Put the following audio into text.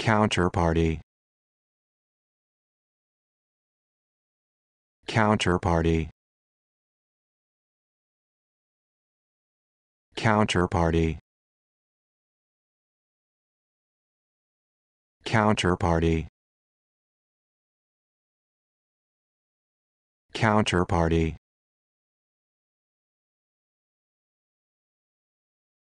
counterparty counterparty counterparty counterparty counterparty